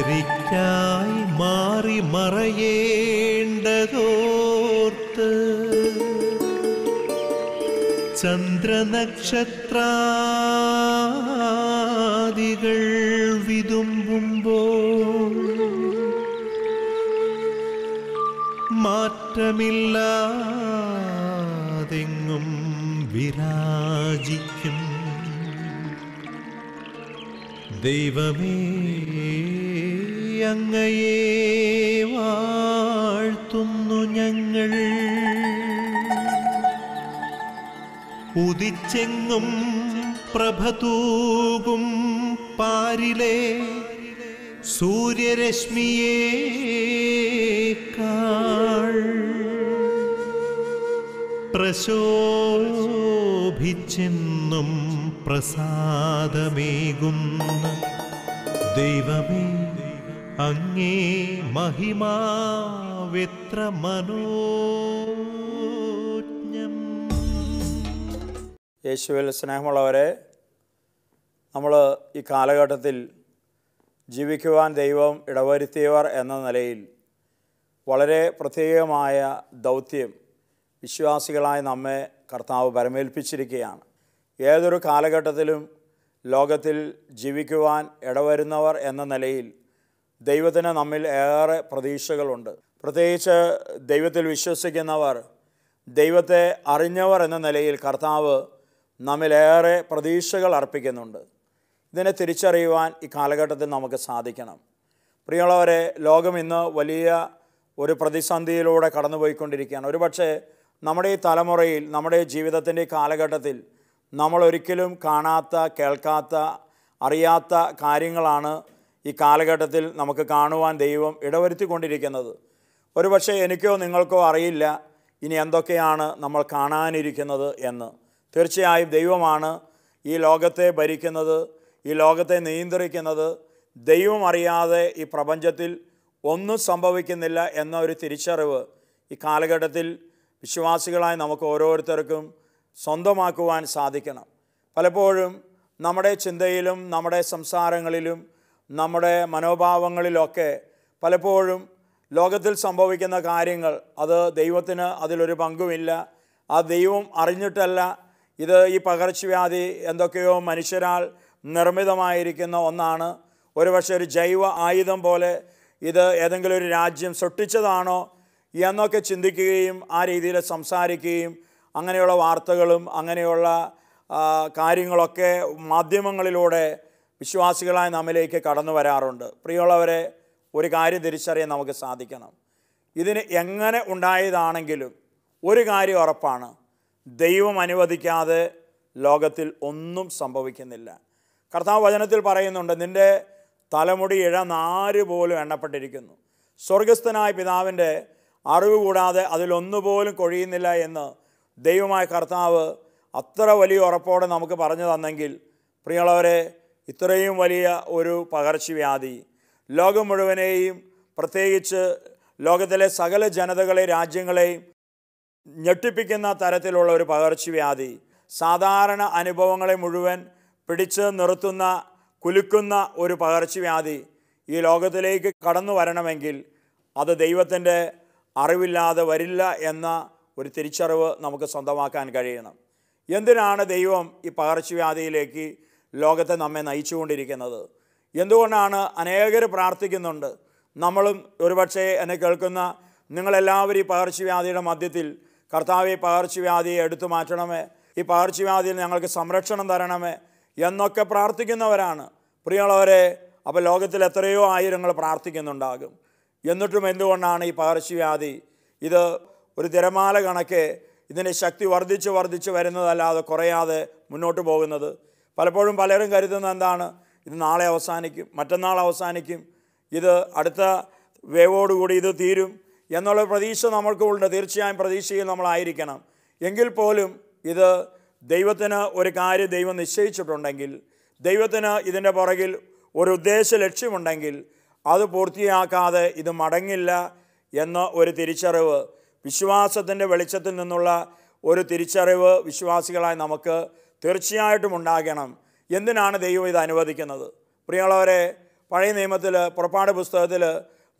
ലഹരിക്കായി മാറി മറയേണ്ടതോർത്ത് ചന്ദ്രനക്ഷത്രാദികൾ വിതുമ്പുമ്പോൾ മാറ്റമില്ലാതെങ്ങും വിരാജിക്കും ദൈവമേ അങ്ങയെ വാഴ്ത്തുന്നു ഞങ്ങൾ ഉദിച്ചെങ്ങും പ്രഭതൂകും പാരിലെ സൂര്യരശ്മിയേ കാൾ പ്രശോഭിച്ചെന്നും പ്രസാദമേകുന്ന ദൈവമേ അങ്ങേ മഹിമാവെത്ര മനോജ്ഞം യേശുവിൽ സ്നേഹമുള്ളവരെ നമ്മൾ ഈ കാലഘട്ടത്തിൽ ജീവിക്കുവാൻ ദൈവം ഇടവരുത്തിയവർ എന്ന നിലയിൽ വളരെ പ്രത്യേകമായ ദൗത്യം വിശ്വാസികളായ നമ്മെ കർത്താവ് പരമേൽപ്പിച്ചിരിക്കുകയാണ് ഏതൊരു കാലഘട്ടത്തിലും ലോകത്തിൽ ജീവിക്കുവാൻ ഇടവരുന്നവർ എന്ന നിലയിൽ ദൈവത്തിന് നമ്മിൽ ഏറെ പ്രതീക്ഷകളുണ്ട് പ്രത്യേകിച്ച് ദൈവത്തിൽ വിശ്വസിക്കുന്നവർ ദൈവത്തെ അറിഞ്ഞവർ എന്ന നിലയിൽ കർത്താവ് നമ്മിലേറെ പ്രതീക്ഷകൾ അർപ്പിക്കുന്നുണ്ട് ഇതിനെ തിരിച്ചറിയുവാൻ ഈ കാലഘട്ടത്തിൽ നമുക്ക് സാധിക്കണം പ്രിയമുള്ളവരെ ലോകം ഇന്ന് വലിയ ഒരു പ്രതിസന്ധിയിലൂടെ കടന്നുപോയിക്കൊണ്ടിരിക്കുകയാണ് ഒരുപക്ഷെ നമ്മുടെ ഈ തലമുറയിൽ നമ്മുടെ ജീവിതത്തിൻ്റെ കാലഘട്ടത്തിൽ നമ്മൾ ഒരിക്കലും കാണാത്ത കേൾക്കാത്ത അറിയാത്ത കാര്യങ്ങളാണ് ഈ കാലഘട്ടത്തിൽ നമുക്ക് കാണുവാൻ ദൈവം ഇടവരുത്തിക്കൊണ്ടിരിക്കുന്നത് ഒരുപക്ഷെ എനിക്കോ നിങ്ങൾക്കോ അറിയില്ല ഇനി എന്തൊക്കെയാണ് നമ്മൾ കാണാനിരിക്കുന്നത് എന്ന് തീർച്ചയായും ദൈവമാണ് ഈ ലോകത്തെ ഭരിക്കുന്നത് ഈ ലോകത്തെ നിയന്ത്രിക്കുന്നത് ദൈവം അറിയാതെ ഈ പ്രപഞ്ചത്തിൽ ഒന്നും സംഭവിക്കുന്നില്ല എന്ന ഒരു തിരിച്ചറിവ് ഈ കാലഘട്ടത്തിൽ വിശ്വാസികളായി നമുക്ക് ഓരോരുത്തർക്കും സ്വന്തമാക്കുവാൻ സാധിക്കണം പലപ്പോഴും നമ്മുടെ ചിന്തയിലും നമ്മുടെ സംസാരങ്ങളിലും നമ്മുടെ മനോഭാവങ്ങളിലൊക്കെ പലപ്പോഴും ലോകത്തിൽ സംഭവിക്കുന്ന കാര്യങ്ങൾ അത് ദൈവത്തിന് അതിലൊരു പങ്കുമില്ല ആ ദൈവം അറിഞ്ഞിട്ടല്ല ഇത് ഈ പകർച്ചവ്യാധി എന്തൊക്കെയോ മനുഷ്യരാൽ നിർമ്മിതമായിരിക്കുന്ന ഒന്നാണ് ഒരുപക്ഷെ ഒരു ജൈവ ആയുധം പോലെ ഇത് ഏതെങ്കിലും ഒരു രാജ്യം സൃഷ്ടിച്ചതാണോ എന്നൊക്കെ ചിന്തിക്കുകയും ആ രീതിയിൽ സംസാരിക്കുകയും അങ്ങനെയുള്ള വാർത്തകളും അങ്ങനെയുള്ള കാര്യങ്ങളൊക്കെ മാധ്യമങ്ങളിലൂടെ വിശ്വാസികളായ നമ്മിലേക്ക് കടന്നു വരാറുണ്ട് പ്രിയമുള്ളവരെ ഒരു കാര്യം തിരിച്ചറിയാൻ നമുക്ക് സാധിക്കണം ഇതിന് എങ്ങനെ ഉണ്ടായതാണെങ്കിലും ഒരു കാര്യം ഉറപ്പാണ് ദൈവം അനുവദിക്കാതെ ലോകത്തിൽ ഒന്നും സംഭവിക്കുന്നില്ല കർത്താവ് വചനത്തിൽ പറയുന്നുണ്ട് നിൻ്റെ തലമുടി ഇഴ നാര് പോലും എണ്ണപ്പെട്ടിരിക്കുന്നു സ്വർഗസ്ഥനായ പിതാവിൻ്റെ അറിവ് കൂടാതെ അതിലൊന്നുപോലും കൊഴിയുന്നില്ല എന്ന് ദൈവമായ കർത്താവ് അത്ര വലിയ ഉറപ്പോടെ നമുക്ക് പറഞ്ഞു തന്നെങ്കിൽ പ്രിയുള്ളവരെ ഇത്രയും വലിയ ഒരു പകർച്ചവ്യാധി ലോകം മുഴുവനെയും പ്രത്യേകിച്ച് ലോകത്തിലെ സകല ജനതകളെ രാജ്യങ്ങളെയും ഞെട്ടിപ്പിക്കുന്ന തരത്തിലുള്ള ഒരു പകർച്ചവ്യാധി സാധാരണ അനുഭവങ്ങളെ മുഴുവൻ പിടിച്ച് നിർത്തുന്ന കുലുക്കുന്ന ഒരു പകർച്ചവ്യാധി ഈ ലോകത്തിലേക്ക് കടന്നു വരണമെങ്കിൽ അത് ദൈവത്തിൻ്റെ അറിവില്ലാതെ വരില്ല എന്ന ഒരു തിരിച്ചറിവ് നമുക്ക് സ്വന്തമാക്കാൻ കഴിയണം എന്തിനാണ് ദൈവം ഈ പകർച്ചവ്യാധിയിലേക്ക് ലോകത്തെ നമ്മെ നയിച്ചുകൊണ്ടിരിക്കുന്നത് എന്തുകൊണ്ടാണ് അനേകർ പ്രാർത്ഥിക്കുന്നുണ്ട് നമ്മളും ഒരുപക്ഷെ എന്നെ കേൾക്കുന്ന നിങ്ങളെല്ലാവരും ഈ പകർച്ചവ്യാധിയുടെ മധ്യത്തിൽ കർത്താവ് ഈ പകർച്ചവ്യാധിയെ എടുത്തു മാറ്റണമേ ഈ പകർച്ചവ്യാധിയിൽ ഞങ്ങൾക്ക് സംരക്ഷണം തരണമേ എന്നൊക്കെ പ്രാർത്ഥിക്കുന്നവരാണ് പ്രിയമുള്ളവരെ അപ്പോൾ ലോകത്തിൽ എത്രയോ ആയിരങ്ങൾ പ്രാർത്ഥിക്കുന്നുണ്ടാകും എന്നിട്ടും എന്തുകൊണ്ടാണ് ഈ പകർച്ചവ്യാധി ഇത് ഒരു തിരമാല കണക്കെ ഇതിൻ്റെ ശക്തി വർദ്ധിച്ച് വർദ്ധിച്ച് വരുന്നതല്ലാതെ കുറയാതെ മുന്നോട്ട് പോകുന്നത് പലപ്പോഴും പലരും കരുതുന്ന എന്താണ് ഇത് നാളെ അവസാനിക്കും മറ്റന്നാൾ അവസാനിക്കും ഇത് അടുത്ത വേവോടുകൂടി ഇത് തീരും എന്നുള്ള പ്രതീക്ഷ നമ്മൾക്കുണ്ട് തീർച്ചയായും പ്രതീക്ഷയിൽ നമ്മളായിരിക്കണം എങ്കിൽ പോലും ഇത് ദൈവത്തിന് ഒരു കാര്യം ദൈവം നിശ്ചയിച്ചിട്ടുണ്ടെങ്കിൽ ദൈവത്തിന് ഇതിൻ്റെ പുറകിൽ ഒരു ഉദ്ദേശ ലക്ഷ്യമുണ്ടെങ്കിൽ അത് പൂർത്തിയാക്കാതെ ഇത് മടങ്ങില്ല എന്ന ഒരു തിരിച്ചറിവ് വിശ്വാസത്തിൻ്റെ വെളിച്ചത്തിൽ നിന്നുള്ള ഒരു തിരിച്ചറിവ് വിശ്വാസികളായി നമുക്ക് തീർച്ചയായിട്ടും ഉണ്ടാകണം എന്തിനാണ് ദൈവം ഇത് അനുവദിക്കുന്നത് പ്രിയമുള്ളവരെ പഴയ നിയമത്തിൽ പുറപ്പാട് പുസ്തകത്തിൽ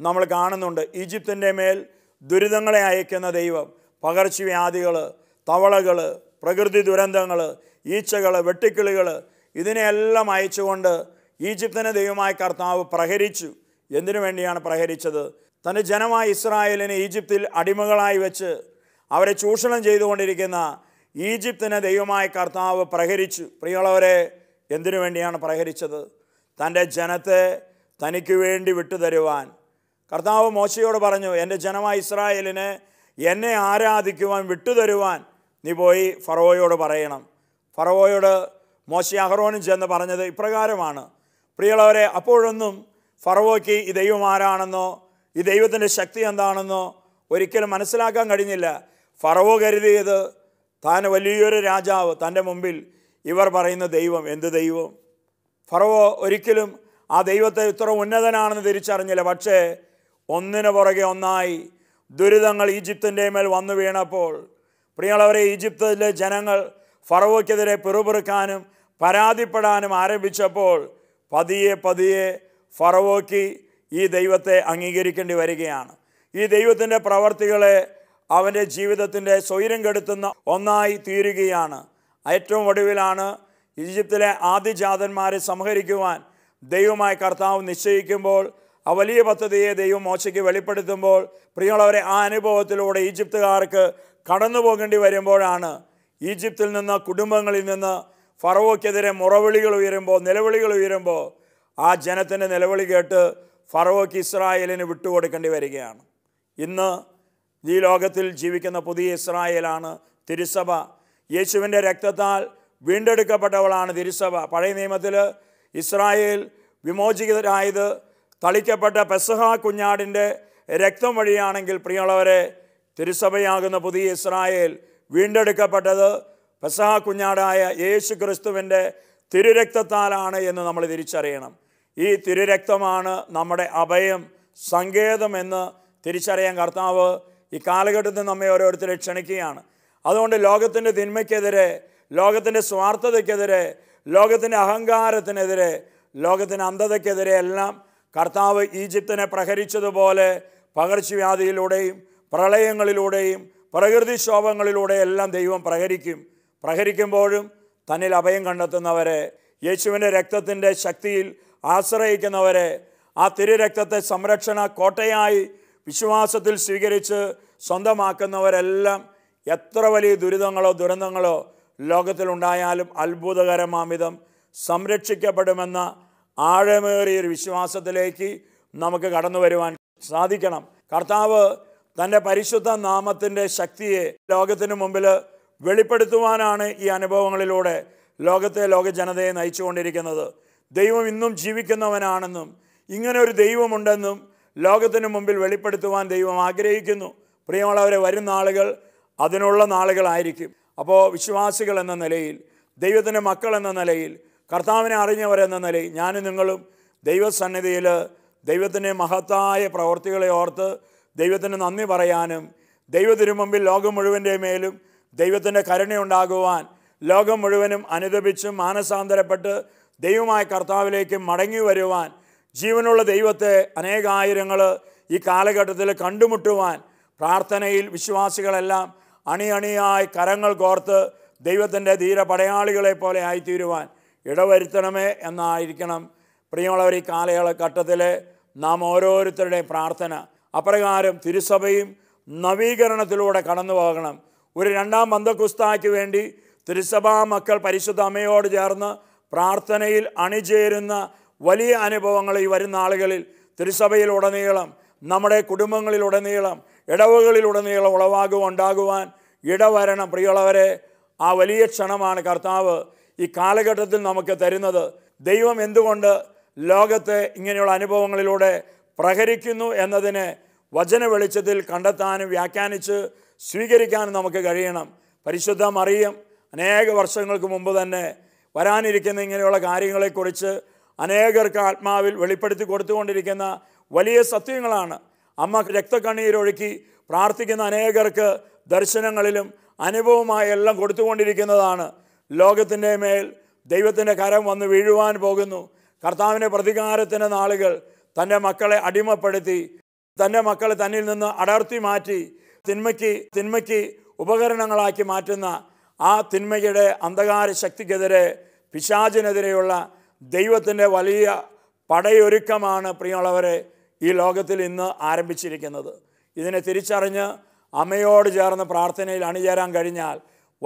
നമ്മൾ കാണുന്നുണ്ട് ഈജിപ്തിൻ്റെ മേൽ ദുരിതങ്ങളെ അയക്കുന്ന ദൈവം പകർച്ചവ്യാധികൾ തവളകൾ പ്രകൃതി ദുരന്തങ്ങൾ ഈച്ചകൾ വെട്ടിക്കിളികൾ ഇതിനെയെല്ലാം അയച്ചുകൊണ്ട് ഈജിപ്തിനെ ദൈവമായ കർത്താവ് പ്രഹരിച്ചു എന്തിനു വേണ്ടിയാണ് പ്രഹരിച്ചത് തൻ്റെ ജനമായ ഇസ്രായേലിനെ ഈജിപ്തിൽ അടിമകളായി വെച്ച് അവരെ ചൂഷണം ചെയ്തുകൊണ്ടിരിക്കുന്ന ഈജിപ്തിനെ ദൈവമായ കർത്താവ് പ്രഹരിച്ചു പ്രിയമുള്ളവരെ എന്തിനു വേണ്ടിയാണ് പ്രഹരിച്ചത് തൻ്റെ ജനത്തെ തനിക്ക് വേണ്ടി വിട്ടുതരുവാൻ കർത്താവ് മോശയോട് പറഞ്ഞു എൻ്റെ ജനമായ ഇസ്രായേലിനെ എന്നെ ആരാധിക്കുവാൻ വിട്ടുതരുവാൻ നീ പോയി ഫറവോയോട് പറയണം ഫറവോയോട് മോശ അഹറോനും ചെന്ന് പറഞ്ഞത് ഇപ്രകാരമാണ് പ്രിയുള്ളവരെ അപ്പോഴൊന്നും ഫറവോയ്ക്ക് ഈ ദൈവം ആരാണെന്നോ ഈ ദൈവത്തിൻ്റെ ശക്തി എന്താണെന്നോ ഒരിക്കലും മനസ്സിലാക്കാൻ കഴിഞ്ഞില്ല ഫറവോ കരുതിയത് താൻ വലിയൊരു രാജാവ് തൻ്റെ മുമ്പിൽ ഇവർ പറയുന്ന ദൈവം എന്ത് ദൈവം ഫറവോ ഒരിക്കലും ആ ദൈവത്തെ ഇത്ര ഉന്നതനാണെന്ന് തിരിച്ചറിഞ്ഞില്ല പക്ഷേ ഒന്നിന് പുറകെ ഒന്നായി ദുരിതങ്ങൾ ഈജിപ്തിൻ്റെ മേൽ വന്നു വീണപ്പോൾ പ്രിയമുള്ളവരെ ഈജിപ്തിലെ ജനങ്ങൾ ഫറവോക്കെതിരെ പിറുപിറുക്കാനും പരാതിപ്പെടാനും ആരംഭിച്ചപ്പോൾ പതിയെ പതിയെ ഫറവോക്ക് ഈ ദൈവത്തെ അംഗീകരിക്കേണ്ടി വരികയാണ് ഈ ദൈവത്തിൻ്റെ പ്രവർത്തികളെ അവൻ്റെ ജീവിതത്തിൻ്റെ സ്വൈരം കെടുത്തുന്ന ഒന്നായി തീരുകയാണ് ഏറ്റവും ഒടുവിലാണ് ഈജിപ്തിലെ ആദിജാതന്മാരെ സംഹരിക്കുവാൻ ദൈവമായ കർത്താവ് നിശ്ചയിക്കുമ്പോൾ ആ വലിയ പദ്ധതിയെ ദൈവം മോശയ്ക്ക് വെളിപ്പെടുത്തുമ്പോൾ പ്രിയമുള്ളവരെ ആ അനുഭവത്തിലൂടെ ഈജിപ്തുകാർക്ക് കടന്നു പോകേണ്ടി വരുമ്പോഴാണ് ഈജിപ്തിൽ നിന്ന് കുടുംബങ്ങളിൽ നിന്ന് ഫറവോക്കെതിരെ മുറവിളികൾ ഉയരുമ്പോൾ നിലവിളികൾ ഉയരുമ്പോൾ ആ ജനത്തിൻ്റെ നിലവിളി കേട്ട് ഫറവോക്ക് ഇസ്രായേലിന് വിട്ടുകൊടുക്കേണ്ടി വരികയാണ് ഇന്ന് നീ ലോകത്തിൽ ജീവിക്കുന്ന പുതിയ ഇസ്രായേലാണ് തിരുസഭ യേശുവിൻ്റെ രക്തത്താൽ വീണ്ടെടുക്കപ്പെട്ടവളാണ് തിരുസഭ പഴയ നിയമത്തിൽ ഇസ്രായേൽ വിമോചിതരായത് തളിക്കപ്പെട്ട പെസഹ കുഞ്ഞാടിൻ്റെ രക്തം വഴിയാണെങ്കിൽ പ്രിയമുള്ളവരെ തിരുസഭയാകുന്ന പുതിയ ഇസ്രായേൽ വീണ്ടെടുക്കപ്പെട്ടത് പെസഹ കുഞ്ഞാടായ യേശു ക്രിസ്തുവിൻ്റെ തിരുരക്തത്താലാണ് എന്ന് നമ്മൾ തിരിച്ചറിയണം ഈ തിരുരക്തമാണ് നമ്മുടെ അഭയം സങ്കേതമെന്ന് തിരിച്ചറിയാൻ കർത്താവ് ഈ കാലഘട്ടത്തിൽ നമ്മെ ഓരോരുത്തരെ ക്ഷണിക്കുകയാണ് അതുകൊണ്ട് ലോകത്തിൻ്റെ തിന്മയ്ക്കെതിരെ ലോകത്തിൻ്റെ സ്വാർത്ഥതയ്ക്കെതിരെ ലോകത്തിൻ്റെ അഹങ്കാരത്തിനെതിരെ ലോകത്തിൻ്റെ അന്ധതയ്ക്കെതിരെ എല്ലാം കർത്താവ് ഈജിപ്തിനെ പ്രഹരിച്ചതുപോലെ പകർച്ചവ്യാധിയിലൂടെയും പ്രളയങ്ങളിലൂടെയും പ്രകൃതിക്ഷോഭങ്ങളിലൂടെ എല്ലാം ദൈവം പ്രഹരിക്കും പ്രഹരിക്കുമ്പോഴും തന്നിൽ അഭയം കണ്ടെത്തുന്നവരെ യേശുവിൻ്റെ രക്തത്തിൻ്റെ ശക്തിയിൽ ആശ്രയിക്കുന്നവരെ ആ തിരുരക്തത്തെ സംരക്ഷണ കോട്ടയായി വിശ്വാസത്തിൽ സ്വീകരിച്ച് സ്വന്തമാക്കുന്നവരെല്ലാം എത്ര വലിയ ദുരിതങ്ങളോ ദുരന്തങ്ങളോ ലോകത്തിലുണ്ടായാലും അത്ഭുതകരമാമിതം സംരക്ഷിക്കപ്പെടുമെന്ന ആഴമേറിയ ഒരു വിശ്വാസത്തിലേക്ക് നമുക്ക് കടന്നു വരുവാൻ സാധിക്കണം കർത്താവ് തൻ്റെ പരിശുദ്ധ നാമത്തിൻ്റെ ശക്തിയെ ലോകത്തിന് മുമ്പിൽ വെളിപ്പെടുത്തുവാനാണ് ഈ അനുഭവങ്ങളിലൂടെ ലോകത്തെ ലോക ജനതയെ നയിച്ചുകൊണ്ടിരിക്കുന്നത് ദൈവം ഇന്നും ജീവിക്കുന്നവനാണെന്നും ഇങ്ങനെ ഒരു ദൈവമുണ്ടെന്നും ലോകത്തിന് മുമ്പിൽ വെളിപ്പെടുത്തുവാൻ ദൈവം ആഗ്രഹിക്കുന്നു പ്രിയമുള്ളവരെ വരും നാളുകൾ അതിനുള്ള നാളുകളായിരിക്കും അപ്പോൾ വിശ്വാസികൾ എന്ന നിലയിൽ ദൈവത്തിൻ്റെ മക്കൾ എന്ന നിലയിൽ കർത്താവിനെ അറിഞ്ഞവരെന്ന നിലയിൽ ഞാനും നിങ്ങളും ദൈവസന്നിധിയിൽ ദൈവത്തിൻ്റെ മഹത്തായ പ്രവൃത്തികളെ ഓർത്ത് ദൈവത്തിന് നന്ദി പറയാനും ദൈവത്തിനു മുമ്പിൽ ലോകം മുഴുവൻ്റെ മേലും ദൈവത്തിൻ്റെ കരുണയുണ്ടാകുവാൻ ലോകം മുഴുവനും അനുദപിച്ചും മാനസാന്തരപ്പെട്ട് ദൈവമായ കർത്താവിലേക്ക് മടങ്ങി വരുവാൻ ജീവനുള്ള ദൈവത്തെ അനേകായിരങ്ങൾ ഈ കാലഘട്ടത്തിൽ കണ്ടുമുട്ടുവാൻ പ്രാർത്ഥനയിൽ വിശ്വാസികളെല്ലാം അണിയണിയായി കരങ്ങൾ കോർത്ത് ദൈവത്തിൻ്റെ ധീര പടയാളികളെ പോലെ ആയിത്തീരുവാൻ ഇടവരുത്തണമേ എന്നായിരിക്കണം പ്രിയമുള്ളവർ ഈ കാലഘട്ടത്തിൽ നാം ഓരോരുത്തരുടെയും പ്രാർത്ഥന അപ്രകാരം തിരുസഭയും നവീകരണത്തിലൂടെ കടന്നു പോകണം ഒരു രണ്ടാം മന്ദക്കുസ്തായ്ക്ക് വേണ്ടി തിരുസഭാ മക്കൾ പരിശുദ്ധ അമ്മയോട് ചേർന്ന് പ്രാർത്ഥനയിൽ അണിചേരുന്ന വലിയ അനുഭവങ്ങൾ ഈ വരുന്ന ആളുകളിൽ തിരുസഭയിലുടനീളം നമ്മുടെ കുടുംബങ്ങളിലുടനീളം ഇടവുകളിലുടനീളം ഉളവാകുക ഉണ്ടാകുവാൻ ഇടവരണം പ്രിയുള്ളവരെ ആ വലിയ ക്ഷണമാണ് കർത്താവ് ഈ കാലഘട്ടത്തിൽ നമുക്ക് തരുന്നത് ദൈവം എന്തുകൊണ്ട് ലോകത്തെ ഇങ്ങനെയുള്ള അനുഭവങ്ങളിലൂടെ പ്രഹരിക്കുന്നു എന്നതിന് വചന വെളിച്ചത്തിൽ കണ്ടെത്താനും വ്യാഖ്യാനിച്ച് സ്വീകരിക്കാനും നമുക്ക് കഴിയണം പരിശുദ്ധ മറിയം അനേക വർഷങ്ങൾക്ക് മുമ്പ് തന്നെ വരാനിരിക്കുന്ന ഇങ്ങനെയുള്ള കാര്യങ്ങളെക്കുറിച്ച് അനേകർക്ക് ആത്മാവിൽ വെളിപ്പെടുത്തി കൊടുത്തുകൊണ്ടിരിക്കുന്ന വലിയ സത്യങ്ങളാണ് അമ്മ രക്തക്കണ്ണീരൊഴുക്കി പ്രാർത്ഥിക്കുന്ന അനേകർക്ക് ദർശനങ്ങളിലും അനുഭവമായി എല്ലാം കൊടുത്തുകൊണ്ടിരിക്കുന്നതാണ് ലോകത്തിൻ്റെ മേൽ ദൈവത്തിൻ്റെ കരം വന്ന് വീഴുവാൻ പോകുന്നു കർത്താവിൻ്റെ പ്രതികാരത്തിൻ്റെ നാളുകൾ തൻ്റെ മക്കളെ അടിമപ്പെടുത്തി തൻ്റെ മക്കളെ തന്നിൽ നിന്ന് അടർത്തി മാറ്റി തിന്മയ്ക്ക് തിന്മയ്ക്ക് ഉപകരണങ്ങളാക്കി മാറ്റുന്ന ആ തിന്മയുടെ അന്ധകാര ശക്തിക്കെതിരെ പിശാചിനെതിരെയുള്ള ദൈവത്തിൻ്റെ വലിയ പടയൊരുക്കമാണ് പ്രിയമുള്ളവരെ ഈ ലോകത്തിൽ ഇന്ന് ആരംഭിച്ചിരിക്കുന്നത് ഇതിനെ തിരിച്ചറിഞ്ഞ് അമ്മയോട് ചേർന്ന് പ്രാർത്ഥനയിൽ അണിചേരാൻ കഴിഞ്ഞാൽ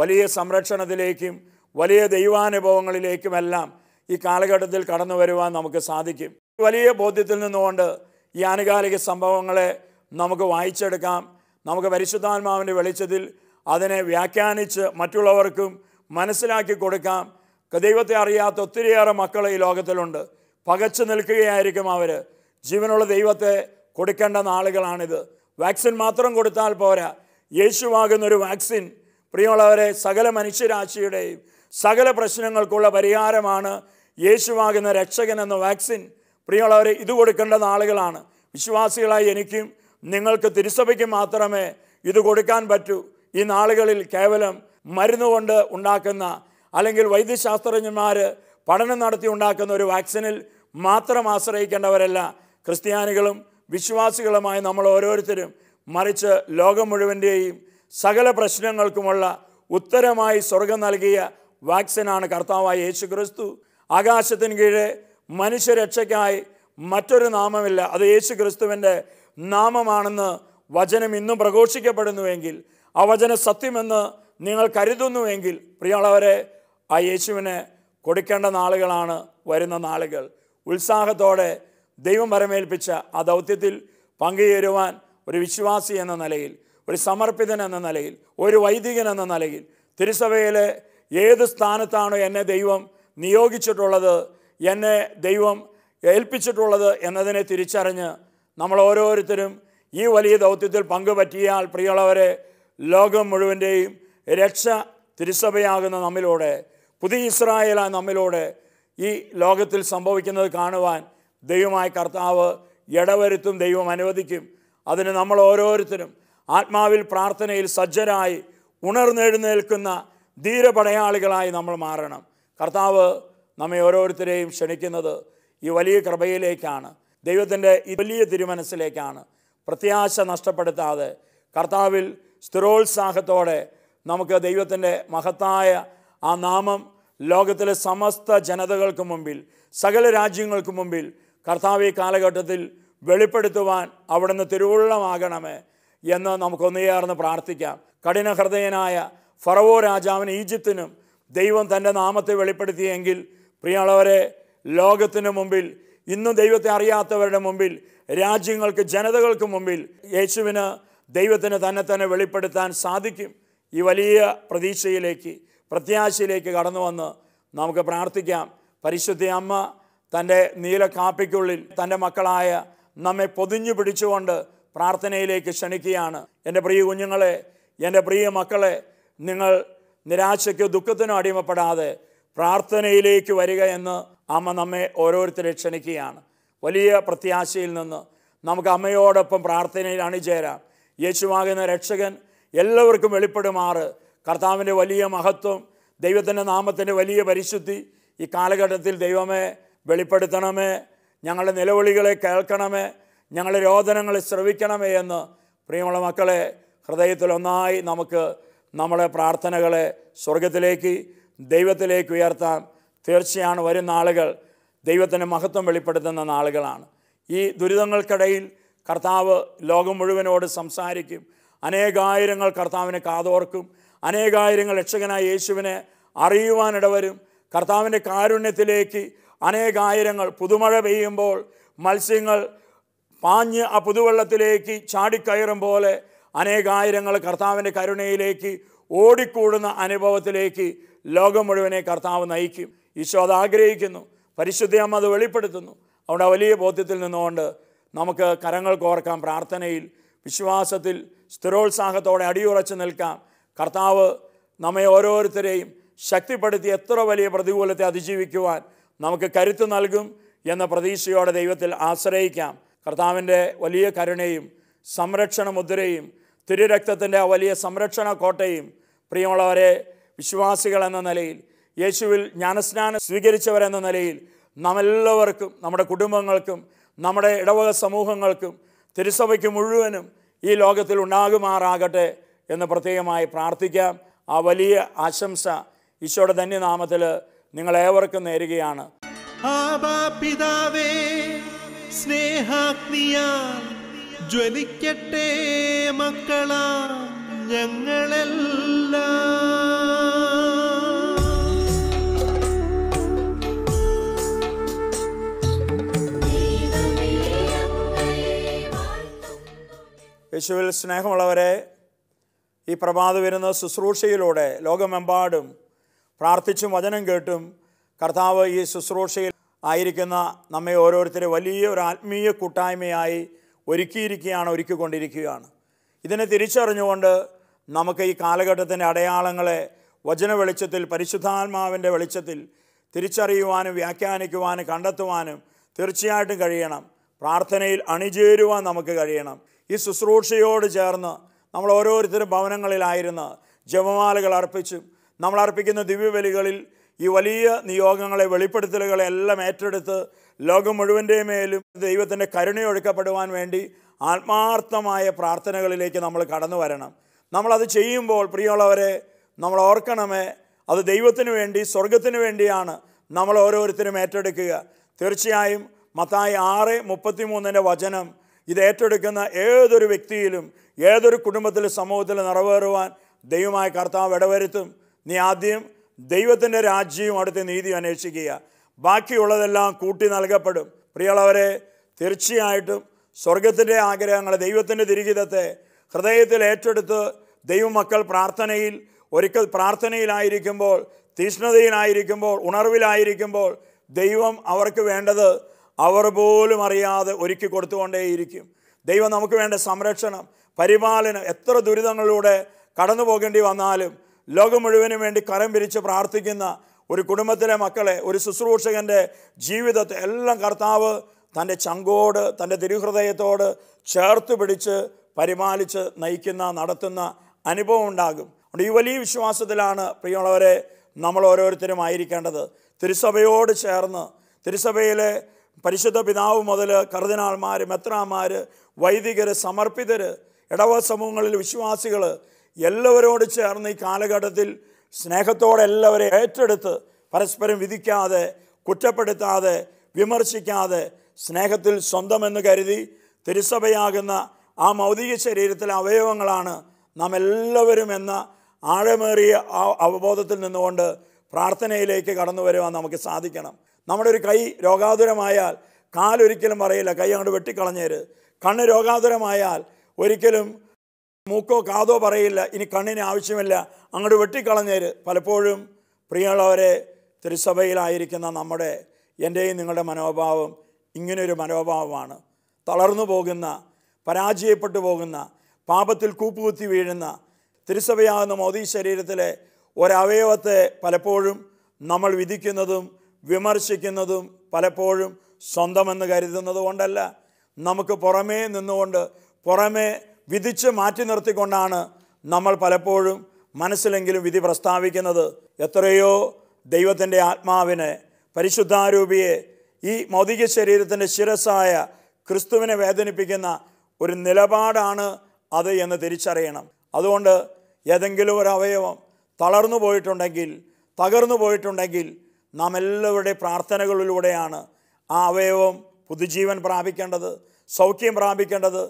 വലിയ സംരക്ഷണത്തിലേക്കും വലിയ ദൈവാനുഭവങ്ങളിലേക്കുമെല്ലാം ഈ കാലഘട്ടത്തിൽ കടന്നു വരുവാൻ നമുക്ക് സാധിക്കും വലിയ ബോധ്യത്തിൽ നിന്നുകൊണ്ട് ഈ ആനുകാലിക സംഭവങ്ങളെ നമുക്ക് വായിച്ചെടുക്കാം നമുക്ക് പരിശുദ്ധാത്മാവിൻ്റെ വെളിച്ചത്തിൽ അതിനെ വ്യാഖ്യാനിച്ച് മറ്റുള്ളവർക്കും മനസ്സിലാക്കി കൊടുക്കാം ദൈവത്തെ അറിയാത്ത ഒത്തിരിയേറെ മക്കൾ ഈ ലോകത്തിലുണ്ട് പകച്ചു നിൽക്കുകയായിരിക്കും അവർ ജീവനുള്ള ദൈവത്തെ കൊടുക്കേണ്ട നാളുകളാണിത് വാക്സിൻ മാത്രം കൊടുത്താൽ പോരാ യേശുവാകുന്നൊരു വാക്സിൻ പ്രിയമുള്ളവരെ സകല മനുഷ്യരാശിയുടെയും സകല പ്രശ്നങ്ങൾക്കുള്ള പരിഹാരമാണ് യേശുവാകുന്ന രക്ഷകൻ എന്ന വാക്സിൻ പ്രിയമുള്ളവരെ ഇത് കൊടുക്കേണ്ട നാളുകളാണ് വിശ്വാസികളായി എനിക്കും നിങ്ങൾക്ക് തിരുസഭയ്ക്ക് മാത്രമേ ഇത് കൊടുക്കാൻ പറ്റൂ ഈ നാളുകളിൽ കേവലം മരുന്നുകൊണ്ട് ഉണ്ടാക്കുന്ന അല്ലെങ്കിൽ വൈദ്യശാസ്ത്രജ്ഞന്മാർ പഠനം നടത്തി ഉണ്ടാക്കുന്ന ഒരു വാക്സിനിൽ മാത്രം ആശ്രയിക്കേണ്ടവരല്ല ക്രിസ്ത്യാനികളും വിശ്വാസികളുമായി നമ്മൾ ഓരോരുത്തരും മറിച്ച് ലോകം മുഴുവൻ്റെയും സകല പ്രശ്നങ്ങൾക്കുമുള്ള ഉത്തരമായി സ്വർഗം നൽകിയ വാക്സിനാണ് കർത്താവായ യേശു ക്രിസ്തു ആകാശത്തിന് കീഴേ മനുഷ്യരക്ഷയ്ക്കായി മറ്റൊരു നാമമില്ല അത് യേശു ക്രിസ്തുവിൻ്റെ നാമമാണെന്ന് വചനം ഇന്നും പ്രഘോഷിക്കപ്പെടുന്നുവെങ്കിൽ ആ വചന സത്യമെന്ന് നിങ്ങൾ കരുതുന്നുവെങ്കിൽ പ്രിയമുള്ളവരെ ആ യേശുവിന് കൊടുക്കേണ്ട നാളുകളാണ് വരുന്ന നാളുകൾ ഉത്സാഹത്തോടെ ദൈവം വരമേൽപ്പിച്ച ആ ദൗത്യത്തിൽ പങ്കുചേരുവാൻ ഒരു വിശ്വാസി എന്ന നിലയിൽ ഒരു സമർപ്പിതൻ എന്ന നിലയിൽ ഒരു വൈദികൻ എന്ന നിലയിൽ തിരുസഭയിലെ ഏത് സ്ഥാനത്താണോ എന്നെ ദൈവം നിയോഗിച്ചിട്ടുള്ളത് എന്നെ ദൈവം ഏൽപ്പിച്ചിട്ടുള്ളത് എന്നതിനെ തിരിച്ചറിഞ്ഞ് നമ്മൾ ഓരോരുത്തരും ഈ വലിയ ദൗത്യത്തിൽ പങ്കുപറ്റിയാൽ പ്രിയമുള്ളവരെ ലോകം മുഴുവൻ്റെയും രക്ഷ തിരുസഭയാകുന്ന നമ്മിലൂടെ പുതിയ ഇസ്രായേല നമ്മിലൂടെ ഈ ലോകത്തിൽ സംഭവിക്കുന്നത് കാണുവാൻ ദൈവമായ കർത്താവ് ഇടവരുത്തും ദൈവം അനുവദിക്കും അതിന് നമ്മൾ ഓരോരുത്തരും ആത്മാവിൽ പ്രാർത്ഥനയിൽ സജ്ജരായി ഉണർന്നെഴുന്നേൽക്കുന്ന ധീരപടയാളികളായി നമ്മൾ മാറണം കർത്താവ് നമ്മെ ഓരോരുത്തരെയും ക്ഷണിക്കുന്നത് ഈ വലിയ കൃപയിലേക്കാണ് ദൈവത്തിൻ്റെ ഈ വലിയ തിരുമനസ്സിലേക്കാണ് പ്രത്യാശ നഷ്ടപ്പെടുത്താതെ കർത്താവിൽ സ്ഥിരോത്സാഹത്തോടെ നമുക്ക് ദൈവത്തിൻ്റെ മഹത്തായ ആ നാമം ലോകത്തിലെ സമസ്ത ജനതകൾക്ക് മുമ്പിൽ സകല രാജ്യങ്ങൾക്ക് മുമ്പിൽ കർത്താവ് ഈ കാലഘട്ടത്തിൽ വെളിപ്പെടുത്തുവാൻ അവിടുന്ന് തിരുവുള്ളമാകണമേ എന്ന് നമുക്കൊന്നുചേർന്ന് പ്രാർത്ഥിക്കാം കഠിനഹൃദയനായ ഫറവോ രാജാവിന് ഈജിപ്തിനും ദൈവം തൻ്റെ നാമത്തെ വെളിപ്പെടുത്തിയെങ്കിൽ പ്രിയമുള്ളവരെ ലോകത്തിനു മുമ്പിൽ ഇന്നും ദൈവത്തെ അറിയാത്തവരുടെ മുമ്പിൽ രാജ്യങ്ങൾക്ക് ജനതകൾക്ക് മുമ്പിൽ യേശുവിന് ദൈവത്തിന് തന്നെ തന്നെ വെളിപ്പെടുത്താൻ സാധിക്കും ഈ വലിയ പ്രതീക്ഷയിലേക്ക് പ്രത്യാശയിലേക്ക് കടന്നു വന്ന് നമുക്ക് പ്രാർത്ഥിക്കാം പരിശുദ്ധ അമ്മ തൻ്റെ നീല കാപ്പിക്കുള്ളിൽ തൻ്റെ മക്കളായ നമ്മെ പൊതിഞ്ഞു പിടിച്ചുകൊണ്ട് പ്രാർത്ഥനയിലേക്ക് ക്ഷണിക്കുകയാണ് എൻ്റെ പ്രിയ കുഞ്ഞുങ്ങളെ എൻ്റെ പ്രിയ മക്കളെ നിങ്ങൾ നിരാശയ്ക്കോ ദുഃഖത്തിനോ അടിമപ്പെടാതെ പ്രാർത്ഥനയിലേക്ക് വരിക എന്ന് അമ്മ നമ്മെ ഓരോരുത്തരെ ക്ഷണിക്കുകയാണ് വലിയ പ്രത്യാശയിൽ നിന്ന് നമുക്ക് അമ്മയോടൊപ്പം പ്രാർത്ഥനയിൽ അണിചേരാം യേശുവാകുന്ന രക്ഷകൻ എല്ലാവർക്കും വെളിപ്പെടുമാറ് കർത്താവിൻ്റെ വലിയ മഹത്വം ദൈവത്തിൻ്റെ നാമത്തിൻ്റെ വലിയ പരിശുദ്ധി ഈ കാലഘട്ടത്തിൽ ദൈവമേ വെളിപ്പെടുത്തണമേ ഞങ്ങളുടെ നിലവിളികളെ കേൾക്കണമേ ഞങ്ങളുടെ രോദനങ്ങളെ ശ്രവിക്കണമേ എന്ന് പ്രിയമുള്ള മക്കളെ ഹൃദയത്തിൽ ഒന്നായി നമുക്ക് നമ്മുടെ പ്രാർത്ഥനകളെ സ്വർഗത്തിലേക്ക് ദൈവത്തിലേക്ക് ഉയർത്താൻ തീർച്ചയാണ് വരുന്ന ആളുകൾ ദൈവത്തിൻ്റെ മഹത്വം വെളിപ്പെടുത്തുന്ന നാളുകളാണ് ഈ ദുരിതങ്ങൾക്കിടയിൽ കർത്താവ് ലോകം മുഴുവനോട് സംസാരിക്കും അനേകായിരങ്ങൾ കർത്താവിനെ കാതോർക്കും അനേകായിരങ്ങൾ രക്ഷകനായ യേശുവിനെ അറിയുവാനിടവരും കർത്താവിൻ്റെ കാരുണ്യത്തിലേക്ക് അനേകായിരങ്ങൾ പുതുമഴ പെയ്യുമ്പോൾ മത്സ്യങ്ങൾ പാഞ്ഞ് ആ പുതുവെള്ളത്തിലേക്ക് ചാടിക്കയറും പോലെ അനേകായിരങ്ങൾ കർത്താവിൻ്റെ കരുണയിലേക്ക് ഓടിക്കൂടുന്ന അനുഭവത്തിലേക്ക് ലോകം മുഴുവനെ കർത്താവ് നയിക്കും ഈശോ അത് ആഗ്രഹിക്കുന്നു പരിശുദ്ധി അമ്മ അത് വെളിപ്പെടുത്തുന്നു അവിടെ വലിയ ബോധ്യത്തിൽ നിന്നുകൊണ്ട് നമുക്ക് കരങ്ങൾ കോർക്കാം പ്രാർത്ഥനയിൽ വിശ്വാസത്തിൽ സ്ഥിരോത്സാഹത്തോടെ അടിയുറച്ച് നിൽക്കാം കർത്താവ് നമ്മെ ഓരോരുത്തരെയും ശക്തിപ്പെടുത്തി എത്ര വലിയ പ്രതികൂലത്തെ അതിജീവിക്കുവാൻ നമുക്ക് കരുത്ത് നൽകും എന്ന പ്രതീക്ഷയോടെ ദൈവത്തിൽ ആശ്രയിക്കാം കർത്താവിൻ്റെ വലിയ കരുണയും സംരക്ഷണ മുദ്രയും തിരുരക്തത്തിൻ്റെ വലിയ സംരക്ഷണ കോട്ടയും പ്രിയമുള്ളവരെ വിശ്വാസികൾ എന്ന നിലയിൽ യേശുവിൽ ജ്ഞാനസ്നാനം സ്വീകരിച്ചവരെന്ന നിലയിൽ നമ്മെല്ലാവർക്കും നമ്മുടെ കുടുംബങ്ങൾക്കും നമ്മുടെ ഇടവക സമൂഹങ്ങൾക്കും തിരുസഭയ്ക്ക് മുഴുവനും ഈ ലോകത്തിൽ ഉണ്ടാകുമാറാകട്ടെ എന്ന് പ്രത്യേകമായി പ്രാർത്ഥിക്കാം ആ വലിയ ആശംസ ഈശോയുടെ ധന്യനാമത്തിൽ നിങ്ങളേവർക്കും നേരുകയാണ് ജ്വലിക്കട്ടെ മക്കളാ ഞങ്ങളെല്ല യേശുവിൽ സ്നേഹമുള്ളവരെ ഈ പ്രഭാത വരുന്ന ശുശ്രൂഷയിലൂടെ ലോകമെമ്പാടും പ്രാർത്ഥിച്ചും വചനം കേട്ടും കർത്താവ് ഈ ശുശ്രൂഷയിൽ ആയിരിക്കുന്ന നമ്മെ ഓരോരുത്തരെ വലിയ ഒരു ആത്മീയ കൂട്ടായ്മയായി ഒരുക്കിയിരിക്കുകയാണ് ഒരുക്കിക്കൊണ്ടിരിക്കുകയാണ് ഇതിനെ തിരിച്ചറിഞ്ഞുകൊണ്ട് നമുക്ക് ഈ കാലഘട്ടത്തിൻ്റെ അടയാളങ്ങളെ വചന വെളിച്ചത്തിൽ പരിശുദ്ധാത്മാവിൻ്റെ വെളിച്ചത്തിൽ തിരിച്ചറിയുവാനും വ്യാഖ്യാനിക്കുവാനും കണ്ടെത്തുവാനും തീർച്ചയായിട്ടും കഴിയണം പ്രാർത്ഥനയിൽ അണിചേരുവാൻ നമുക്ക് കഴിയണം ഈ ശുശ്രൂഷയോട് ചേർന്ന് നമ്മൾ ഓരോരുത്തരും ഭവനങ്ങളിലായിരുന്ന് ജപമാലകൾ അർപ്പിച്ചും നമ്മൾ അർപ്പിക്കുന്ന ദിവ്യബലികളിൽ ഈ വലിയ നിയോഗങ്ങളെ വെളിപ്പെടുത്തലുകളെ എല്ലാം ഏറ്റെടുത്ത് ലോകം മുഴുവൻ്റെ മേലും ദൈവത്തിൻ്റെ കരുണയൊഴുക്കപ്പെടുവാൻ വേണ്ടി ആത്മാർത്ഥമായ പ്രാർത്ഥനകളിലേക്ക് നമ്മൾ കടന്നു വരണം നമ്മളത് ചെയ്യുമ്പോൾ പ്രിയമുള്ളവരെ നമ്മൾ ഓർക്കണമേ അത് ദൈവത്തിനു വേണ്ടി സ്വർഗത്തിനു വേണ്ടിയാണ് നമ്മൾ ഓരോരുത്തരും ഏറ്റെടുക്കുക തീർച്ചയായും മത്തായി ആറ് മൂന്നിൻ്റെ വചനം ഇത് ഏറ്റെടുക്കുന്ന ഏതൊരു വ്യക്തിയിലും ഏതൊരു കുടുംബത്തിലും സമൂഹത്തിൽ നിറവേറുവാൻ ദൈവമായ കർത്താവ് ഇടവരുത്തും നീ ആദ്യം ദൈവത്തിൻ്റെ രാജ്യവും അടുത്ത നീതിയും അന്വേഷിക്കുക ബാക്കിയുള്ളതെല്ലാം കൂട്ടി നൽകപ്പെടും പ്രിയമുള്ളവരെ തീർച്ചയായിട്ടും സ്വർഗത്തിൻ്റെ ആഗ്രഹങ്ങൾ ദൈവത്തിൻ്റെ ദുരിഹിതത്തെ ഹൃദയത്തിൽ ഏറ്റെടുത്ത് ദൈവമക്കൾ പ്രാർത്ഥനയിൽ ഒരിക്കൽ പ്രാർത്ഥനയിലായിരിക്കുമ്പോൾ തീഷ്ണതയിലായിരിക്കുമ്പോൾ ഉണർവിലായിരിക്കുമ്പോൾ ദൈവം അവർക്ക് വേണ്ടത് അവർ പോലും അറിയാതെ ഒരുക്കി കൊടുത്തുകൊണ്ടേയിരിക്കും ദൈവം നമുക്ക് വേണ്ട സംരക്ഷണം പരിപാലനം എത്ര ദുരിതങ്ങളിലൂടെ കടന്നു പോകേണ്ടി വന്നാലും ലോകം മുഴുവനും വേണ്ടി കരം പിരിച്ച് പ്രാർത്ഥിക്കുന്ന ഒരു കുടുംബത്തിലെ മക്കളെ ഒരു ശുശ്രൂഷകൻ്റെ ജീവിതത്തെ എല്ലാം കർത്താവ് തൻ്റെ ചങ്കോട് തൻ്റെ തിരുഹൃദയത്തോട് ചേർത്ത് പിടിച്ച് പരിപാലിച്ച് നയിക്കുന്ന നടത്തുന്ന അനുഭവം ഉണ്ടാകും അതുകൊണ്ട് ഈ വലിയ വിശ്വാസത്തിലാണ് പ്രിയമുള്ളവരെ നമ്മൾ ഓരോരുത്തരും ആയിരിക്കേണ്ടത് തിരുസഭയോട് ചേർന്ന് തിരുസഭയിലെ പരിശുദ്ധ പിതാവ് മുതൽ കർദിനാൾമാർ മെത്രാമാർ വൈദികർ സമർപ്പിതർ ഇടവ സമൂഹങ്ങളിൽ വിശ്വാസികൾ എല്ലാവരോട് ചേർന്ന് ഈ കാലഘട്ടത്തിൽ സ്നേഹത്തോടെ എല്ലാവരെ ഏറ്റെടുത്ത് പരസ്പരം വിധിക്കാതെ കുറ്റപ്പെടുത്താതെ വിമർശിക്കാതെ സ്നേഹത്തിൽ സ്വന്തമെന്ന് കരുതി തിരുസഭയാകുന്ന ആ മൗതിക ശരീരത്തിലെ അവയവങ്ങളാണ് നാം എല്ലാവരും എന്ന ആഴമേറിയ ആ അവബോധത്തിൽ നിന്നുകൊണ്ട് പ്രാർത്ഥനയിലേക്ക് കടന്നു വരുവാൻ നമുക്ക് സാധിക്കണം നമ്മുടെ ഒരു കൈ രോഗാതുരമായാൽ കാലൊരിക്കലും പറയില്ല കൈ അങ്ങോട്ട് വെട്ടിക്കളഞ്ഞേര് കണ്ണ് രോഗാതുരമായാൽ ഒരിക്കലും മൂക്കോ കാതോ പറയില്ല ഇനി കണ്ണിന് ആവശ്യമില്ല അങ്ങോട്ട് വെട്ടിക്കളഞ്ഞേര് പലപ്പോഴും പ്രിയമുള്ളവരെ തിരുസഭയിലായിരിക്കുന്ന നമ്മുടെ എൻ്റെയും നിങ്ങളുടെ മനോഭാവം ഇങ്ങനെയൊരു മനോഭാവമാണ് തളർന്നു പോകുന്ന പരാജയപ്പെട്ടു പോകുന്ന പാപത്തിൽ കൂപ്പുകുത്തി വീഴുന്ന തിരുസഭയാകുന്ന മോദി ശരീരത്തിലെ ഒരവയവത്തെ പലപ്പോഴും നമ്മൾ വിധിക്കുന്നതും വിമർശിക്കുന്നതും പലപ്പോഴും സ്വന്തമെന്ന് കരുതുന്നത് കൊണ്ടല്ല നമുക്ക് പുറമേ നിന്നുകൊണ്ട് പുറമേ വിധിച്ച് മാറ്റി നിർത്തിക്കൊണ്ടാണ് നമ്മൾ പലപ്പോഴും മനസ്സിലെങ്കിലും വിധി പ്രസ്താവിക്കുന്നത് എത്രയോ ദൈവത്തിൻ്റെ ആത്മാവിനെ പരിശുദ്ധാരൂപിയെ ഈ മൗതിക ശരീരത്തിൻ്റെ ശിരസായ ക്രിസ്തുവിനെ വേദനിപ്പിക്കുന്ന ഒരു നിലപാടാണ് അത് എന്ന് തിരിച്ചറിയണം അതുകൊണ്ട് ഏതെങ്കിലും ഒരു അവയവം തളർന്നു പോയിട്ടുണ്ടെങ്കിൽ തകർന്നു പോയിട്ടുണ്ടെങ്കിൽ നാം എല്ലാവരുടെ പ്രാർത്ഥനകളിലൂടെയാണ് ആ അവയവം പുതുജീവൻ പ്രാപിക്കേണ്ടത് സൗഖ്യം പ്രാപിക്കേണ്ടത്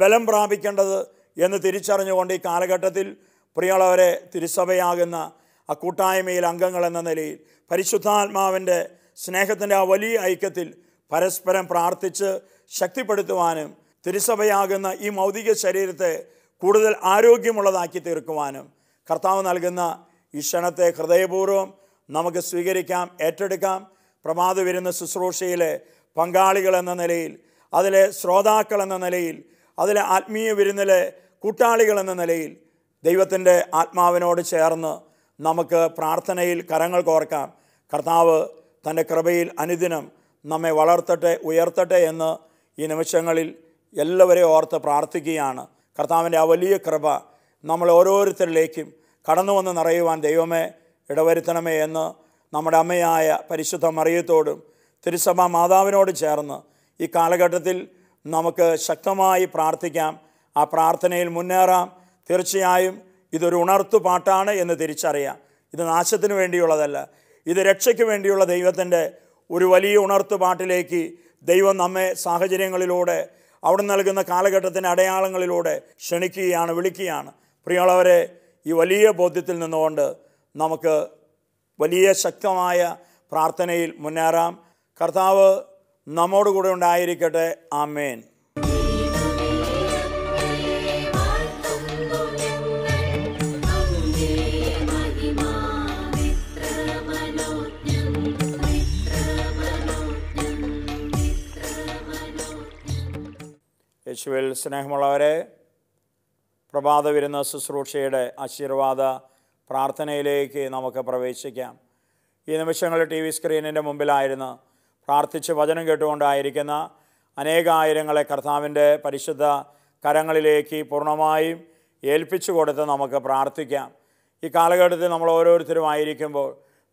ബലം പ്രാപിക്കേണ്ടത് എന്ന് തിരിച്ചറിഞ്ഞുകൊണ്ട് ഈ കാലഘട്ടത്തിൽ പ്രിയളവരെ തിരുസഭയാകുന്ന ആ കൂട്ടായ്മയിൽ അംഗങ്ങൾ എന്ന നിലയിൽ പരിശുദ്ധാത്മാവിൻ്റെ സ്നേഹത്തിൻ്റെ ആ വലിയ ഐക്യത്തിൽ പരസ്പരം പ്രാർത്ഥിച്ച് ശക്തിപ്പെടുത്തുവാനും തിരുസഭയാകുന്ന ഈ മൗതിക ശരീരത്തെ കൂടുതൽ ആരോഗ്യമുള്ളതാക്കി തീർക്കുവാനും കർത്താവ് നൽകുന്ന ഈ ക്ഷണത്തെ ഹൃദയപൂർവ്വം നമുക്ക് സ്വീകരിക്കാം ഏറ്റെടുക്കാം പ്രമാദ വരുന്ന ശുശ്രൂഷയിലെ പങ്കാളികൾ എന്ന നിലയിൽ അതിലെ ശ്രോതാക്കൾ എന്ന നിലയിൽ അതിലെ ആത്മീയ വിരുന്നിലെ കൂട്ടാളികൾ എന്ന നിലയിൽ ദൈവത്തിൻ്റെ ആത്മാവിനോട് ചേർന്ന് നമുക്ക് പ്രാർത്ഥനയിൽ കരങ്ങൾ കോർക്കാം കർത്താവ് തൻ്റെ കൃപയിൽ അനുദിനം നമ്മെ വളർത്തട്ടെ ഉയർത്തട്ടെ എന്ന് ഈ നിമിഷങ്ങളിൽ എല്ലാവരെയും ഓർത്ത് പ്രാർത്ഥിക്കുകയാണ് കർത്താവിൻ്റെ ആ വലിയ കൃപ നമ്മൾ ഓരോരുത്തരിലേക്കും കടന്നു വന്ന് നിറയുവാൻ ദൈവമേ ഇടവരുത്തണമേ എന്ന് നമ്മുടെ അമ്മയായ പരിശുദ്ധ മറിയത്തോടും തിരുസഭ മാതാവിനോട് ചേർന്ന് ഈ കാലഘട്ടത്തിൽ നമുക്ക് ശക്തമായി പ്രാർത്ഥിക്കാം ആ പ്രാർത്ഥനയിൽ മുന്നേറാം തീർച്ചയായും ഇതൊരു ഉണർത്തു പാട്ടാണ് എന്ന് തിരിച്ചറിയാം ഇത് നാശത്തിന് വേണ്ടിയുള്ളതല്ല ഇത് രക്ഷയ്ക്ക് വേണ്ടിയുള്ള ദൈവത്തിൻ്റെ ഒരു വലിയ ഉണർത്തു പാട്ടിലേക്ക് ദൈവം നമ്മെ സാഹചര്യങ്ങളിലൂടെ അവിടെ നൽകുന്ന കാലഘട്ടത്തിൻ്റെ അടയാളങ്ങളിലൂടെ ക്ഷണിക്കുകയാണ് വിളിക്കുകയാണ് പ്രിയമുള്ളവരെ ഈ വലിയ ബോധ്യത്തിൽ നിന്നുകൊണ്ട് നമുക്ക് വലിയ ശക്തമായ പ്രാർത്ഥനയിൽ മുന്നേറാം കർത്താവ് നമ്മോടുകൂടെ ഉണ്ടായിരിക്കട്ടെ ആമേൻ യേശുവിൽ സ്നേഹമുള്ളവരെ പ്രഭാത വിരുന്ന ശുശ്രൂഷയുടെ ആശീർവാദ പ്രാർത്ഥനയിലേക്ക് നമുക്ക് പ്രവേശിക്കാം ഈ നിമിഷങ്ങൾ ടി വി സ്ക്രീനിൻ്റെ മുമ്പിലായിരുന്നു പ്രാർത്ഥിച്ച് വചനം കേട്ടുകൊണ്ടായിരിക്കുന്ന അനേകായിരങ്ങളെ കർത്താവിൻ്റെ പരിശുദ്ധ കരങ്ങളിലേക്ക് പൂർണ്ണമായും ഏൽപ്പിച്ചു കൊടുത്ത് നമുക്ക് പ്രാർത്ഥിക്കാം ഈ കാലഘട്ടത്തിൽ നമ്മൾ ഓരോരുത്തരും ആയിരിക്കുമ്പോൾ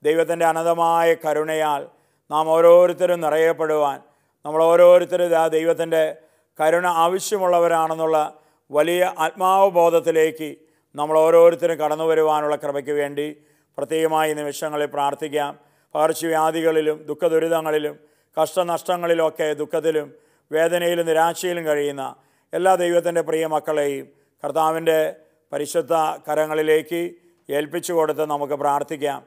ദൈവത്തിൻ്റെ അനന്തമായ കരുണയാൽ നാം ഓരോരുത്തരും നിറയപ്പെടുവാൻ നമ്മൾ ഓരോരുത്തരും ആ ദൈവത്തിൻ്റെ കരുണ ആവശ്യമുള്ളവരാണെന്നുള്ള വലിയ ആത്മാവബോധത്തിലേക്ക് നമ്മൾ ഓരോരുത്തരും കടന്നു വരുവാനുള്ള ക്രമയ്ക്ക് വേണ്ടി പ്രത്യേകമായി നിമിഷങ്ങളിൽ പ്രാർത്ഥിക്കാം പകർച്ചവ്യാധികളിലും ദുഃഖദുരിതങ്ങളിലും കഷ്ടനഷ്ടങ്ങളിലൊക്കെ ദുഃഖത്തിലും വേദനയിലും നിരാശയിലും കഴിയുന്ന എല്ലാ ദൈവത്തിൻ്റെ പ്രിയ മക്കളെയും കർത്താവിൻ്റെ പരിശുദ്ധ കരങ്ങളിലേക്ക് ഏൽപ്പിച്ചു കൊടുത്ത് നമുക്ക് പ്രാർത്ഥിക്കാം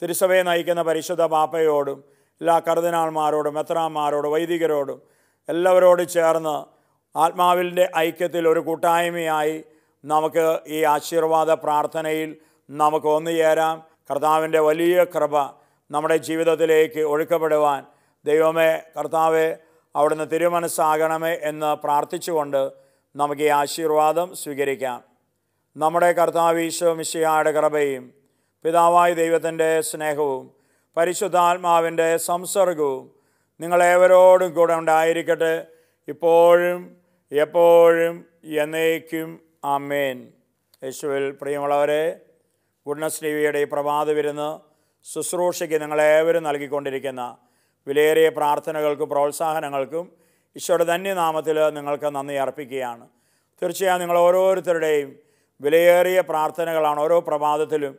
തിരുസഭയെ നയിക്കുന്ന പരിശുദ്ധ പാപ്പയോടും എല്ലാ കർദിനാൾമാരോടും മെത്രാന്മാരോടും വൈദികരോടും എല്ലാവരോടും ചേർന്ന് ആത്മാവിൻ്റെ ഐക്യത്തിൽ ഒരു കൂട്ടായ്മയായി നമുക്ക് ഈ ആശീർവാദ പ്രാർത്ഥനയിൽ നമുക്ക് ചേരാം കർത്താവിൻ്റെ വലിയ കൃപ നമ്മുടെ ജീവിതത്തിലേക്ക് ഒഴുക്കപ്പെടുവാൻ ദൈവമേ കർത്താവെ അവിടുന്ന് തിരുമനസ്സാകണമേ എന്ന് പ്രാർത്ഥിച്ചുകൊണ്ട് നമുക്ക് ഈ ആശീർവാദം സ്വീകരിക്കാം നമ്മുടെ കർത്താവ് ഈശോ മിശിയായുടെ കൃപയും പിതാവായ ദൈവത്തിൻ്റെ സ്നേഹവും പരിശുദ്ധാത്മാവിൻ്റെ സംസർഗവും നിങ്ങളേവരോടും കൂടെ ഉണ്ടായിരിക്കട്ടെ ഇപ്പോഴും എപ്പോഴും എന്നേക്കും ആമേൻ യേശുവിൽ പ്രിയമുള്ളവരെ ഗുഡ്നസ് ടി വിയുടെ പ്രഭാത വിരുന്ന് ശുശ്രൂഷയ്ക്ക് നിങ്ങളേവരും നൽകിക്കൊണ്ടിരിക്കുന്ന വിലയേറിയ പ്രാർത്ഥനകൾക്കും പ്രോത്സാഹനങ്ങൾക്കും ഈശോയുടെ ധന്യനാമത്തിൽ നിങ്ങൾക്ക് നന്ദി അർപ്പിക്കുകയാണ് തീർച്ചയായും നിങ്ങൾ ഓരോരുത്തരുടെയും വിലയേറിയ പ്രാർത്ഥനകളാണ് ഓരോ പ്രഭാതത്തിലും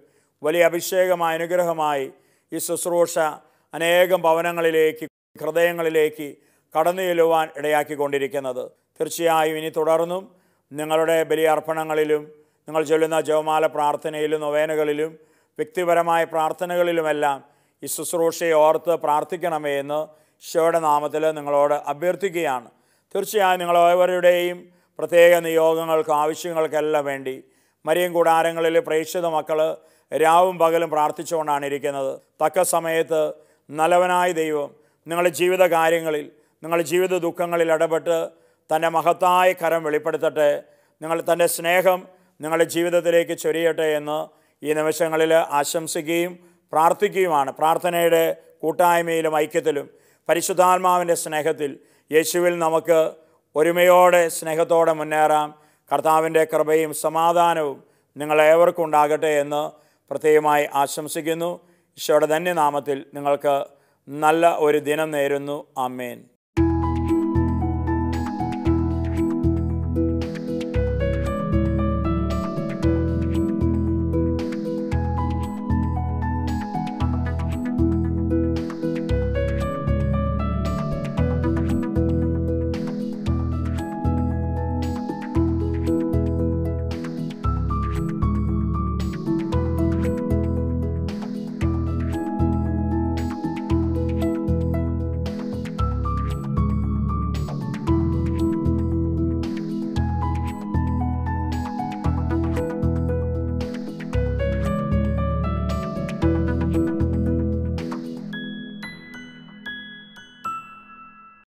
വലിയ അഭിഷേകമായ അനുഗ്രഹമായി ഈ ശുശ്രൂഷ അനേകം ഭവനങ്ങളിലേക്ക് ഹൃദയങ്ങളിലേക്ക് കടന്നു ചെല്ലുവാൻ ഇടയാക്കിക്കൊണ്ടിരിക്കുന്നത് തീർച്ചയായും ഇനി തുടർന്നും നിങ്ങളുടെ ബലിയർപ്പണങ്ങളിലും നിങ്ങൾ ചൊല്ലുന്ന ജവമാല പ്രാർത്ഥനയിലും നൊവേനകളിലും വ്യക്തിപരമായ പ്രാർത്ഥനകളിലുമെല്ലാം ഈ ശുശ്രൂഷയെ ഓർത്ത് പ്രാർത്ഥിക്കണമേ എന്ന് ഈശോയുടെ നാമത്തിൽ നിങ്ങളോട് അഭ്യർത്ഥിക്കുകയാണ് തീർച്ചയായും നിങ്ങൾ ഓരോരുടെയും പ്രത്യേക നിയോഗങ്ങൾക്ക് ആവശ്യങ്ങൾക്കെല്ലാം വേണ്ടി മരിയൻ കൂടാരങ്ങളിൽ പ്രേക്ഷിത മക്കൾ രാവും പകലും പ്രാർത്ഥിച്ചുകൊണ്ടാണ് ഇരിക്കുന്നത് തക്ക സമയത്ത് നല്ലവനായ ദൈവം നിങ്ങളുടെ ജീവിത കാര്യങ്ങളിൽ നിങ്ങളുടെ ജീവിത ദുഃഖങ്ങളിൽ ഇടപെട്ട് തൻ്റെ മഹത്തായ കരം വെളിപ്പെടുത്തട്ടെ നിങ്ങൾ തൻ്റെ സ്നേഹം നിങ്ങളുടെ ജീവിതത്തിലേക്ക് ചൊരിയട്ടെ എന്ന് ഈ നിമിഷങ്ങളിൽ ആശംസിക്കുകയും പ്രാർത്ഥിക്കുകയുമാണ് പ്രാർത്ഥനയുടെ കൂട്ടായ്മയിലും ഐക്യത്തിലും പരിശുദ്ധാത്മാവിൻ്റെ സ്നേഹത്തിൽ യേശുവിൽ നമുക്ക് ഒരുമയോടെ സ്നേഹത്തോടെ മുന്നേറാം കർത്താവിൻ്റെ കൃപയും സമാധാനവും നിങ്ങളേവർക്കും ഉണ്ടാകട്ടെ എന്ന് പ്രത്യേകമായി ആശംസിക്കുന്നു ഈശോയുടെ തന്നെ നാമത്തിൽ നിങ്ങൾക്ക് നല്ല ഒരു ദിനം നേരുന്നു അമ്മേൻ